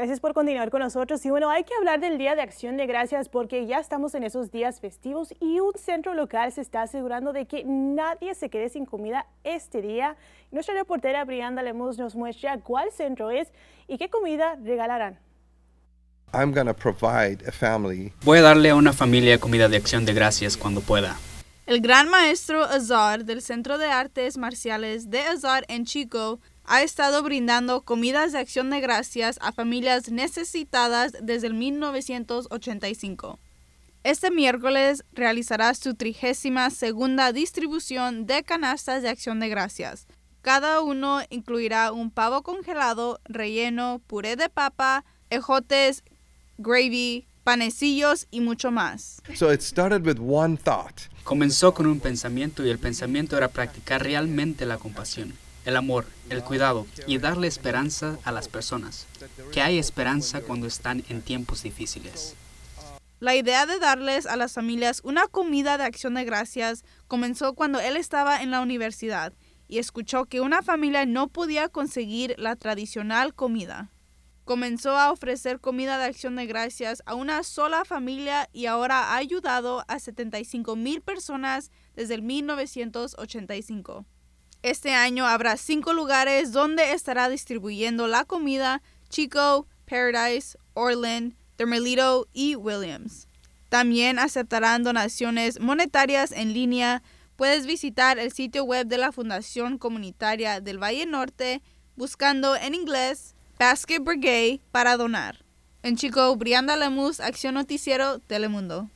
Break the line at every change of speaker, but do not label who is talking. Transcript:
Gracias por continuar con nosotros. Y bueno, hay que hablar del Día de Acción de Gracias porque ya estamos en esos días festivos y un centro local se está asegurando de que nadie se quede sin comida este día. Nuestra reportera Brianda Lemus nos muestra cuál centro es y qué comida regalarán.
Voy a darle a una familia comida de acción de gracias cuando pueda.
El gran maestro Azar del Centro de Artes Marciales de Azar en Chico ha estado brindando comidas de acción de gracias a familias necesitadas desde el 1985. Este miércoles realizará su trigésima segunda distribución de canastas de acción de gracias. Cada uno incluirá un pavo congelado, relleno, puré de papa, ejotes, gravy, panecillos y mucho más.
one
Comenzó con un pensamiento y el pensamiento era practicar realmente la compasión el amor, el cuidado y darle esperanza a las personas, que hay esperanza cuando están en tiempos difíciles.
La idea de darles a las familias una comida de acción de gracias comenzó cuando él estaba en la universidad y escuchó que una familia no podía conseguir la tradicional comida. Comenzó a ofrecer comida de acción de gracias a una sola familia y ahora ha ayudado a 75 mil personas desde el 1985. Este año habrá cinco lugares donde estará distribuyendo la comida Chico, Paradise, Orland, Thermalito y Williams. También aceptarán donaciones monetarias en línea. Puedes visitar el sitio web de la Fundación Comunitaria del Valle Norte buscando en inglés Basket Brigade para donar. En Chico, Brianda Lemus, Acción Noticiero, Telemundo.